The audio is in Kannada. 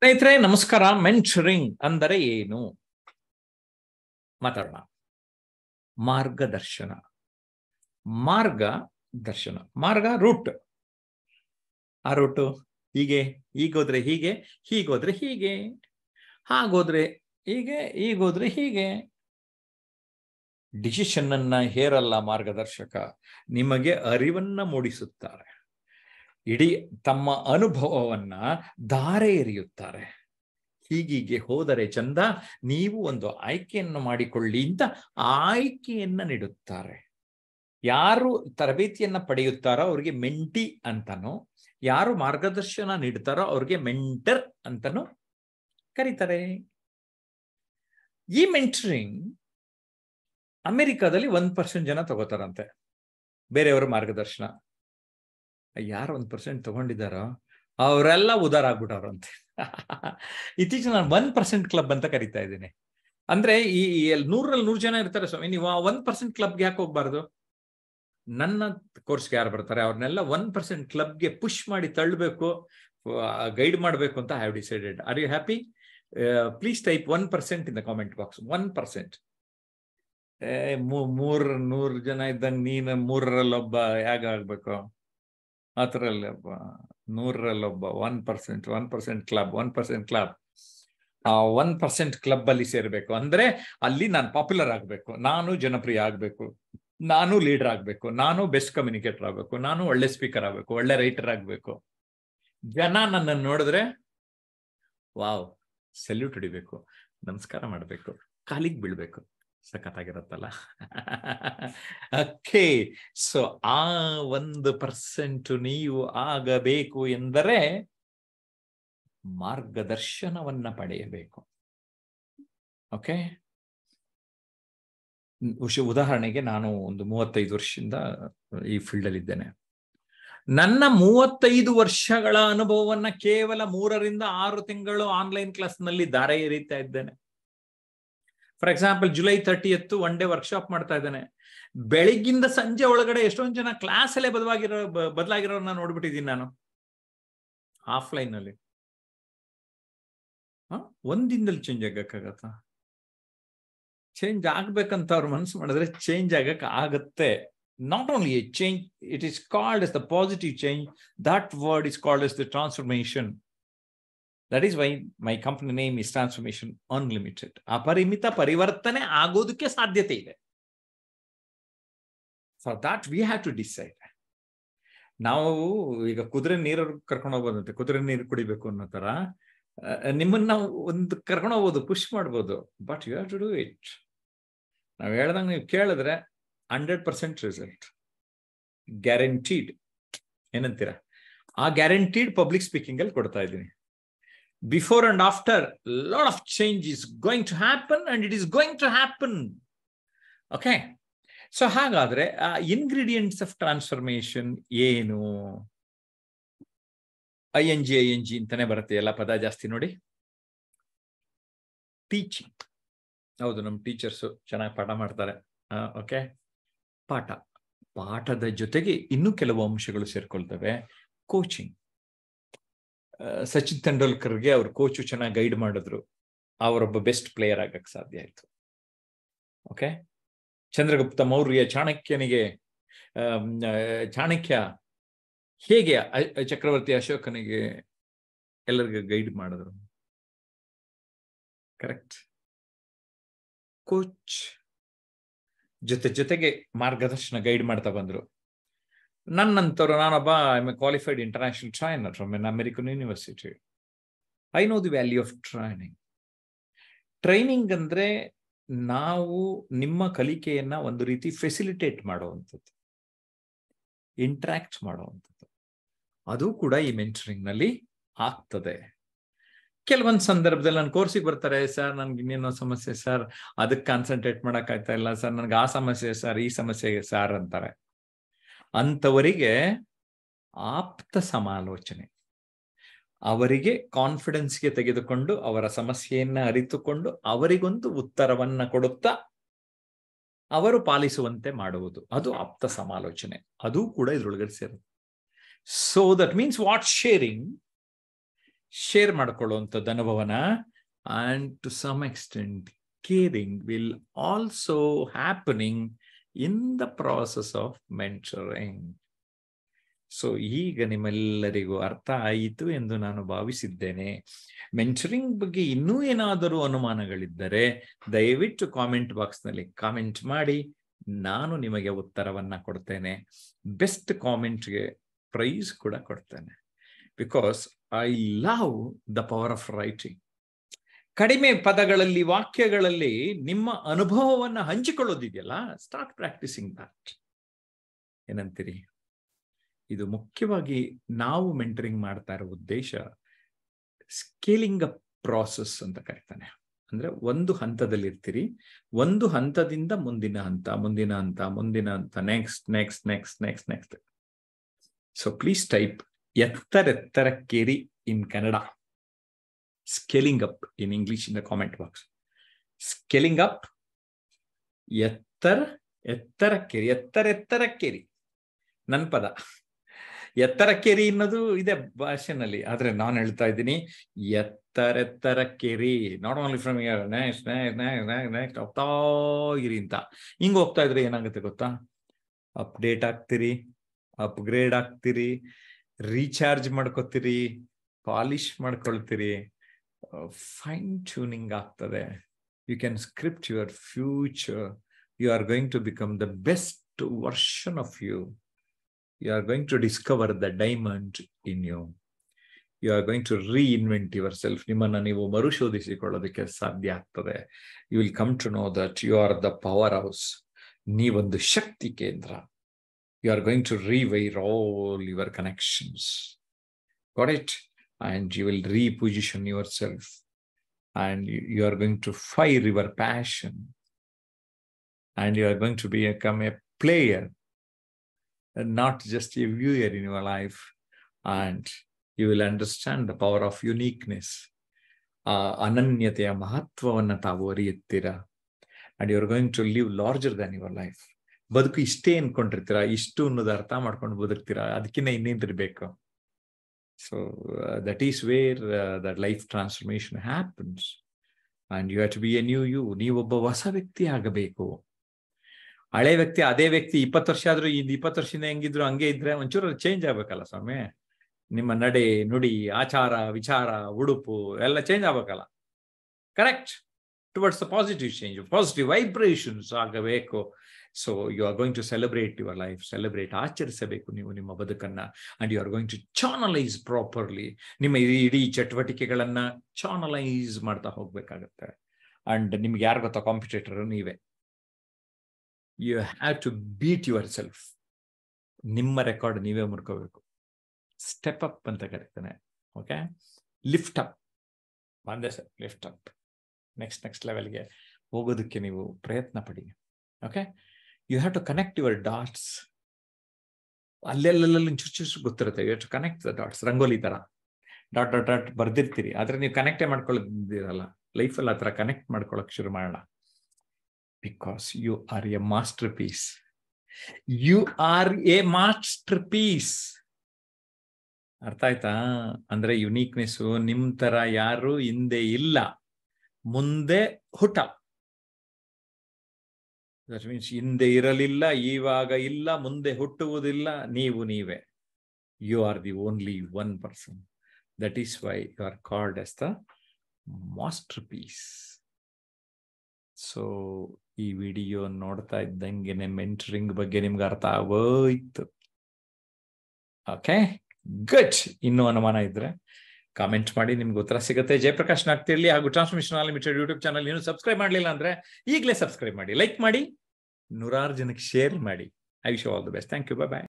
ಸ್ನೇಹಿತರೆ ನಮಸ್ಕಾರ ಮೆಂಟರಿಂಗ್ ಅಂದರೆ ಏನು ಮಾತಾಡೋಣ ಮಾರ್ಗದರ್ಶನ ಮಾರ್ಗ ದರ್ಶನ ಮಾರ್ಗ ರೂಟ್ ಆ ರೂಟು ಹೀಗೆ ಈಗೋದ್ರೆ ಹೀಗೆ ಹೀಗೋದ್ರೆ ಹೀಗೆ ಹಾಗೋದ್ರೆ ಹೀಗೆ ಈಗೋದ್ರೆ ಹೀಗೆ ಡಿಸಿಷನ್ ಅನ್ನ ಹೇರಲ್ಲ ಮಾರ್ಗದರ್ಶಕ ನಿಮಗೆ ಅರಿವನ್ನ ಮೂಡಿಸುತ್ತಾರೆ ಇಡೀ ತಮ್ಮ ಅನುಭವವನ್ನ ಧಾರೆ ಎರೆಯುತ್ತಾರೆ ಹೀಗೀಗೆ ಹೋದರೆ ಚಂದ ನೀವು ಒಂದು ಆಯ್ಕೆಯನ್ನು ಮಾಡಿಕೊಳ್ಳಿ ಅಂತ ಆಯ್ಕೆಯನ್ನ ನೀಡುತ್ತಾರೆ ಯಾರು ತರಬೇತಿಯನ್ನ ಪಡೆಯುತ್ತಾರೋ ಅವ್ರಿಗೆ ಮೆಂಟಿ ಅಂತನೋ ಯಾರು ಮಾರ್ಗದರ್ಶನ ನೀಡುತ್ತಾರೋ ಅವ್ರಿಗೆ ಮೆಂಟರ್ ಅಂತನೋ ಕರೀತಾರೆ ಈ ಮೆಂಟರಿಂಗ್ ಅಮೆರಿಕಾದಲ್ಲಿ ಒಂದ್ ಪರ್ಸೆಂಟ್ ಜನ ತಗೋತಾರಂತೆ ಬೇರೆಯವರ ಮಾರ್ಗದರ್ಶನ ಯಾರು ಒಂದು ಪರ್ಸೆಂಟ್ ತಗೊಂಡಿದ್ದಾರೋ ಅವರೆಲ್ಲ ಉದಾರ ಅಂತ ಇತ್ತೀಚೆಗೆ ನಾನು ಒನ್ ಪರ್ಸೆಂಟ್ ಕ್ಲಬ್ ಅಂತ ಕರಿತಾ ಇದ್ದೀನಿ ಅಂದ್ರೆ ಈ ನೂರಲ್ಲಿ ನೂರು ಜನ ಇರ್ತಾರೆ ಸ್ವಾಮಿ ನೀವು ಆ ಒನ್ ಪರ್ಸೆಂಟ್ ಕ್ಲಬ್ಗೆ ಯಾಕೆ ಹೋಗ್ಬಾರ್ದು ನನ್ನ ಕೋರ್ಸ್ಗೆ ಯಾರು ಬರ್ತಾರೆ ಅವ್ರನ್ನೆಲ್ಲ ಒನ್ ಪರ್ಸೆಂಟ್ ಕ್ಲಬ್ಗೆ ಪುಷ್ ಮಾಡಿ ತಳ್ಳಬೇಕು ಗೈಡ್ ಮಾಡಬೇಕು ಅಂತ have decided are you happy please type one percent in the comment box one percent ಮೂರ್ ನೂರು ಜನ ಇದ್ದಂಗೆ ನೀನು ಮೂರರಲ್ಲೊಬ್ಬ ಹೇಗಾಗಬೇಕು ಆ ಥರ ಅಲ್ಲಿ ಒಬ್ಬ ನೂರರಲ್ಲೊಬ್ಬ one percent one percent club one percent club ಆ ಒನ್ ಪರ್ಸೆಂಟ್ ಕ್ಲಬ್ ಅಲ್ಲಿ ಸೇರ್ಬೇಕು ಅಂದ್ರೆ ಅಲ್ಲಿ ನಾನು ಪಾಪ್ಯುಲರ್ ಆಗಬೇಕು ನಾನು ಜನಪ್ರಿಯ ಆಗಬೇಕು ನಾನು ಲೀಡರ್ ಆಗಬೇಕು ನಾನು ಬೆಸ್ಟ್ ಕಮ್ಯುನಿಕೇಟರ್ ಆಗಬೇಕು ನಾನು ಒಳ್ಳೆ ಸ್ಪೀಕರ್ ಆಗಬೇಕು ಒಳ್ಳೆ ರೈಟರ್ ಆಗಬೇಕು ಜನ ನನ್ನನ್ನು ನೋಡಿದ್ರೆ ವಾವ್ ಸೆಲ್ಯೂಟ್ ಹಿಡಿಬೇಕು ನಮಸ್ಕಾರ ಮಾಡಬೇಕು ಕಾಲಿಗೆ ಬೀಳ್ಬೇಕು ಸಖತ್ತಾಗಿರತ್ತಲ್ಲ ಅಕ್ಕೆ ಸೊ ಆ ಒಂದು ಪರ್ಸೆಂಟ್ ನೀವು ಆಗಬೇಕು ಎಂದರೆ ಮಾರ್ಗದರ್ಶನವನ್ನ ಪಡೆಯಬೇಕು ಓಕೆ ಉದಾಹರಣೆಗೆ ನಾನು ಒಂದು ಮೂವತ್ತೈದು ವರ್ಷದಿಂದ ಈ ಫೀಲ್ಡ್ ಅಲ್ಲಿ ಇದ್ದೇನೆ ನನ್ನ ಮೂವತ್ತೈದು ವರ್ಷಗಳ ಅನುಭವವನ್ನ ಕೇವಲ ಮೂರರಿಂದ ಆರು ತಿಂಗಳು ಆನ್ಲೈನ್ ಕ್ಲಾಸ್ ನಲ್ಲಿ ಧಾರೆ ಎರಿತಾ ಇದ್ದೇನೆ ಫಾರ್ ಎಕ್ಸಾಂಪಲ್ ಜುಲೈ ಎತ್ತು ಒನ್ ಡೇ ವರ್ಕ್ಶಾಪ್ ಮಾಡ್ತಾ ಇದ್ದಾನೆ ಬೆಳಿಗ್ಗಿಂದ ಸಂಜೆ ಒಳಗಡೆ ಎಷ್ಟೊಂದು ಜನ ಕ್ಲಾಸ್ ಅಲ್ಲೇ ಬದಲಾಗಿರೋ ಬದಲಾಗಿರೋರನ್ನ ನೋಡ್ಬಿಟ್ಟಿದ್ದೀನಿ ನಾನು ಆಫ್ಲೈನ್ ಅಲ್ಲಿ ಒಂದ್ ಚೇಂಜ್ ಆಗಕ್ಕಾಗತ್ತ ಚೇಂಜ್ ಆಗ್ಬೇಕಂತ ಅವ್ರ ಮನಸ್ಸು ಮಾಡಿದ್ರೆ ಚೇಂಜ್ ಆಗಕ್ಕೆ ಆಗತ್ತೆ not only change it is called is the positive change that word is called is the transformation that is why my company name is transformation unlimited ಅಪರಿಮಿತ ಪರಿವರ್ತನೆ ಆಗೋದಕ್ಕೆ ಸಾಧ್ಯತೆ ಇದೆ for that we have to decide ನಾವು ಈಗ ಕುದುರೆ ನೀರು ಕರ್ಕೊಂಡು ಹೋಗ್ಬೋದಂತೆ ಕುದುರೆ ನೀರು ಕುಡಿಬೇಕು ಅನ್ನೋ ತರ ನಿಮ್ಮನ್ನ ಒಂದು ಕರ್ಕೊಂಡು ಹೋಗ್ಬೋದು ಪುಷ್ ಮಾಡ್ಬೋದು but you have to do it ನಾವು ಹೇಳ್ದಂಗೆ ನೀವು ಕೇಳಿದ್ರೆ ಹಂಡ್ರೆಡ್ ಪರ್ಸೆಂಟ್ ರಿಸಲ್ಟ್ ಗ್ಯಾರಂಟೀಡ್ ಏನಂತೀರಾ ಆ ಗ್ಯಾರಂಟೀಡ್ ಪಬ್ಲಿಕ್ ಸ್ಪೀಕಿಂಗಲ್ಲಿ ಕೊಡ್ತಾ ಇದ್ದೀನಿ before and after a lot of change is going to happen and it is going to happen okay so ಹಾಗಾದ್ರೆ ಆ ಆಫ್ ಟ್ರಾನ್ಸ್ಫಾರ್ಮೇಶನ್ ಏನು I N G I N G ಅಂತಾನೆ ಬರುತ್ತೆ ಎಲ್ಲ ಪದ ಜಾಸ್ತಿ ನೋಡಿ ಟೀಚಿಂಗ್ ಹೌದು ನಮ್ಮ ಟೀಚರ್ಸು ಚೆನ್ನಾಗಿ ಪಾಠ ಮಾಡ್ತಾರೆ ಓಕೆ ಪಾಠ ಪಾಠದ ಜೊತೆಗೆ ಇನ್ನೂ ಕೆಲವು ಅಂಶಗಳು ಸೇರ್ಕೊಳ್ತವೆ ಕೋಚಿಂಗ್ ಸಚಿನ್ ತೆಂಡೂಲ್ಕರ್ಗೆ ಅವ್ರ ಕೋಚು ಚೆನ್ನಾಗಿ ಗೈಡ್ ಮಾಡಿದ್ರು ಅವರೊಬ್ಬ ಬೆಸ್ಟ್ ಪ್ಲೇಯರ್ ಆಗಕ್ಕೆ ಸಾಧ್ಯ ಆಯ್ತು ಓಕೆ ಚಂದ್ರಗುಪ್ತ ಮೌರ್ಯ ಚಾಣಕ್ಯನಿಗೆ ಚಾಣಕ್ಯ ಹೇಗೆ ಚಕ್ರವರ್ತಿ ಅಶೋಕನಿಗೆ ಎಲ್ಲರಿಗೂ ಗೈಡ್ ಮಾಡಿದ್ರು ಕರೆಕ್ಟ್ ಕೋಚ್ ಜೊತೆ ಜೊತೆಗೆ ಮಾರ್ಗದರ್ಶನ ಗೈಡ್ ಮಾಡ್ತಾ ಬಂದ್ರು ನನ್ನಂತವ್ರು ನಾನೊಬ್ಬ I a qualified international trainer from an American university I know the value of training training ಅಂದ್ರೆ ನಾವು ನಿಮ್ಮ ಕಲಿಕೆಯನ್ನ ಒಂದು ರೀತಿ ಫೆಸಿಲಿಟೇಟ್ ಮಾಡುವಂಥದ್ದು ಇಂಟ್ರಾಕ್ಟ್ ಮಾಡುವಂಥದ್ದು ಅದು ಕೂಡ ಈ ಮೆಂಟರಿಂಗ್ ನಲ್ಲಿ ಆಗ್ತದೆ ಕೆಲವೊಂದು ಸಂದರ್ಭದಲ್ಲಿ ನನ್ನ ಕೋರ್ಸಿಗೆ ಬರ್ತಾರೆ ಸರ್ ನನ್ಗೆ ಇನ್ನೇನೋ ಸಮಸ್ಯೆ ಸರ್ ಅದಕ್ಕೆ ಕಾನ್ಸಂಟ್ರೇಟ್ ಮಾಡೋಕ್ಕಾಗ್ತಾ ಇಲ್ಲ ಸರ್ ನನ್ಗೆ ಆ ಸಮಸ್ಯೆ ಸರ್ ಈ ಸಮಸ್ಯೆ ಸರ್ ಅಂತಾರೆ ಅಂಥವರಿಗೆ ಆಪ್ತ ಸಮಾಲೋಚನೆ ಅವರಿಗೆ ಕಾನ್ಫಿಡೆನ್ಸ್ಗೆ ತೆಗೆದುಕೊಂಡು ಅವರ ಸಮಸ್ಯೆಯನ್ನ ಅರಿತುಕೊಂಡು ಅವರಿಗೊಂದು ಉತ್ತರವನ್ನ ಕೊಡುತ್ತಾ ಅವರು ಪಾಲಿಸುವಂತೆ ಮಾಡುವುದು ಅದು ಆಪ್ತ ಸಮಾಲೋಚನೆ ಅದು ಕೂಡ ಇದ್ರೊಳಗಡೆ ಸೇರುತ್ತೆ so that means what sharing share ಮಾಡ್ಕೊಳ್ಳುವಂಥದ್ದು ಅನುಭವನ and to some extent caring will also happening in the process of mentoring so ಈಗ ನಿಮ್ಮೆಲ್ಲರಿಗೂ ಅರ್ಥ ಆಯಿತು ಎಂದು ನಾನು ಭಾವಿಸಿದ್ದೇನೆ ಮೆಂಚರಿಂಗ್ ಬಗ್ಗೆ ಇನ್ನೂ ಏನಾದರೂ ಅನುಮಾನಗಳಿದ್ದರೆ ದಯವಿಟ್ಟು ಕಾಮೆಂಟ್ ಬಾಕ್ಸ್ನಲ್ಲಿ ಕಾಮೆಂಟ್ ಮಾಡಿ ನಾನು ನಿಮಗೆ ಉತ್ತರವನ್ನ ಕೊಡ್ತೇನೆ ಬೆಸ್ಟ್ ಕಾಮೆಂಟ್ಗೆ ಪ್ರೈಸ್ ಕೂಡ ಕೊಡ್ತೇನೆ because I love the power of writing ಕಡಿಮೆ ಪದಗಳಲ್ಲಿ ವಾಕ್ಯಗಳಲ್ಲಿ ನಿಮ್ಮ ಅನುಭವವನ್ನು ಹಂಚಿಕೊಳ್ಳೋದಿದೆಯಲ್ಲ ಸ್ಟಾರ್ಟ್ ಪ್ರಾಕ್ಟೀಸಿಂಗ್ ದಾಟ್ ಏನಂತೀರಿ ಇದು ಮುಖ್ಯವಾಗಿ ನಾವು ಮೆಂಟರಿಂಗ್ ಮಾಡ್ತಾ ಇರೋ ಉದ್ದೇಶ ಸ್ಕೇಲಿಂಗ್ ಅಪ್ ಪ್ರಾಸೆಸ್ ಅಂತ ಕರಿತಾನೆ ಅಂದ್ರೆ ಒಂದು ಹಂತದಲ್ಲಿ ಇರ್ತೀರಿ ಒಂದು ಹಂತದಿಂದ ಮುಂದಿನ ಹಂತ ಮುಂದಿನ ಹಂತ ಮುಂದಿನ ಹಂತ next next next next next so please type ಕೇರಿ in Kannada scaling up in English ಇಂದ ಕಾಮೆಂಟ್ ಬಾಕ್ಸ್ ಸ್ಕೆಲಿಂಗ್ ಅಪ್ ಎತ್ತರ ಎತ್ತರ ಎತ್ತರಕ್ಕೇರಿ ಎತ್ತರ ಎತ್ತರಕ್ಕೇರಿ ನನ್ನ ಪದ ಎತ್ತರಕ್ಕೇರಿ ಅನ್ನೋದು ಇದೆ ಭಾಷೆನಲ್ಲಿ ಆದ್ರೆ ನಾನು ಹೇಳ್ತಾ ಇದ್ದೀನಿ ಎತ್ತರೆತ್ತರಕ್ಕೇರಿ ಓನ್ಲಿ ಫ್ರಮ್ ನೆಕ್ಸ್ಟ್ ಹೋಗ್ತಾ ಇರಿ ಅಂತ ಹಿಂಗ್ ಹೋಗ್ತಾ ಇದ್ರೆ ಏನಾಗುತ್ತೆ ಗೊತ್ತಾ ಅಪ್ಡೇಟ್ ಆಗ್ತೀರಿ ಅಪ್ಗ್ರೇಡ್ ಆಗ್ತೀರಿ ರೀಚಾರ್ಜ್ ಮಾಡ್ಕೋತೀರಿ ಪಾಲಿಶ್ ಮಾಡ್ಕೊಳ್ತೀರಿ Uh, fine tuning aattare. You can script your future. You are going to become the best version of you. You are going to discover the diamond in you. You are going to reinvent yourself. You will come to know that you are the powerhouse. You are going to rewire all your connections. Got it? and you will reposition yourself and you are going to fire your passion and you are going to become a player and not just a viewer in your life and you will understand the power of uniqueness uh, ananyateya mahatvavanna and you're going to live larger than your life ಬದುಕು ಇಷ್ಟೇ ಅನ್ಕೊಂಡಿರ್ತೀರಾ ಇಷ್ಟು ಅನ್ನೋದು ಅರ್ಥ ಮಾಡ್ಕೊಂಡು ಬದುಕ್ತೀರಾ ಅದಕ್ಕಿಂತ ಇನ್ನೇನ್ ತಿರ್ಬೇಕು So uh, that is where uh, that life transformation happens. And you have to be a new you. ನೀವೊಬ್ಬ ಹೊಸ ವ್ಯಕ್ತಿ ಆಗಬೇಕು ಹಳೆ ವ್ಯಕ್ತಿ ಅದೇ ವ್ಯಕ್ತಿ ಇಪ್ಪತ್ತು ವರ್ಷ ಆದ್ರೂ ಇದು ಇಪ್ಪತ್ತು ವರ್ಷದಿಂದ ಹೆಂಗಿದ್ರು ಹಂಗೆ ಇದ್ರೆ ಒಂಚೂರು ಚೇಂಜ್ ಆಗ್ಬೇಕಲ್ಲ ಸ್ವಾಮಿ ನಿಮ್ಮ ನಡೆ ನುಡಿ ಆಚಾರ ವಿಚಾರ ಉಡುಪು ಎಲ್ಲ ಚೇಂಜ್ ಆಗ್ಬೇಕಲ್ಲ correct towards the positive change positive vibrations ಆಗಬೇಕು so you are going to celebrate your life celebrate ಆಚರಿಸಬೇಕು ನೀವು ನಿಮ್ಮ ಬದುಕನ್ನು and you are going to channelize properly ನಿಮ್ಮ ಇಡೀ ಚಟುವಟಿಕೆಗಳನ್ನ ಚಾನಲೈಸ್ ಮಾಡ್ತಾ ಹೋಗ್ಬೇಕಾಗತ್ತೆ ಅಂಡ್ ನಿಮ್ಗೆ ಯಾರು ಗೊತ್ತಾ ಕಾಂಪಿಟೇಟರ್ ನೀವೇ you have to beat your self ನಿಮ್ಮ ರೆಕಾರ್ಡ್ ನೀವೇ ಮುರ್ಕೋಬೇಕು ಸ್ಟೆಪ್ ಅಪ್ ಅಂತ ಕರಿತಾನೆ ಓಕೆ ಲಿಫ್ಟ್ ಅಪ್ ಬಂದೆ sir lift up next next ಲೆವೆಲ್ಗೆ ಹೋಗೋದಕ್ಕೆ ನೀವು ಪ್ರಯತ್ನ ಪಡಿ okay you have to connect your dots ಅಲ್ಲೆಲ್ಲೆಲ್ಲ ಚುಚ್ಚು ಚುರ್ ಗೊತ್ತಿರುತ್ತೆ you to connect the dots rangoli ತರ ಡಾಟ್ ಡಾಟ್ ಡಾಟ್ ಬರ್ದಿರ್ತೀರಿ ಆದ್ರೆ ನೀವು ಕನೆಕ್ಟೇ ಮಾಡ್ಕೊಳ್ಳೋದಿರಲ್ಲ ಲೈಫಲ್ಲಿ ಆ ಥರ ಕನೆಕ್ಟ್ ಮಾಡ್ಕೊಳಕ್ ಶುರು ಮಾಡೋಣ because you are a masterpiece you are a masterpiece ಅರ್ಥ ಆಯ್ತಾ ಅಂದ್ರೆ ಯುನೀಕ್ನೆಸ್ ನಿಮ್ ತರ ಯಾರು ಹಿಂದೆ ಇಲ್ಲ ಮುಂದೆ ಹುಟ್ಟ ದಟ್ ಮೀನ್ಸ್ ಹಿಂದೆ ಇರಲಿಲ್ಲ ಈವಾಗ ಇಲ್ಲ ಮುಂದೆ ಹುಟ್ಟುವುದಿಲ್ಲ ನೀವು ನೀವೇ you are the only one person that is why you are called as the masterpiece so ಈ ವಿಡಿಯೋ ನೋಡ್ತಾ ಇದ್ದಂಗೆ ಇದ್ದಂಗೆನೆ ಮೆಂಟ್ರಿಂಗ್ ಬಗ್ಗೆ ನಿಮ್ಗೆ ಅರ್ಥ ಆಗೋಯ್ತು ಓಕೆ ಗಟ್ ಇನ್ನೂ ಅನುಮಾನ ಇದ್ರೆ ಕಾಮೆಂಟ್ ಮಾಡಿ ನಿಮ್ಗೆ ಉತ್ತರ ಸಿಗುತ್ತೆ ಜಯಪ್ರಕಾಶ್ ನಾಗ್ತಿರ್ಲಿ ಹಾಗೂ ಟ್ರಾನ್ಸ್ಮಿಷನ್ ಲಿಮಿಟೆಡ್ ಯೂಟ್ಯೂಬ್ ಚಾನಲ್ ಏನು ಸಬ್ಸ್ಕ್ರೈಬ್ ಮಾಡಲಿಲ್ಲ ಅಂದ್ರೆ ಈಗಲೇ ಸಬ್ಸ್ಕ್ರೈಬ್ ಮಾಡಿ ಲೈಕ್ ಮಾಡಿ ನೂರಾರು ಜನಕ್ಕೆ ಶೇರ್ ಮಾಡಿ I wish all the best thank you bye bye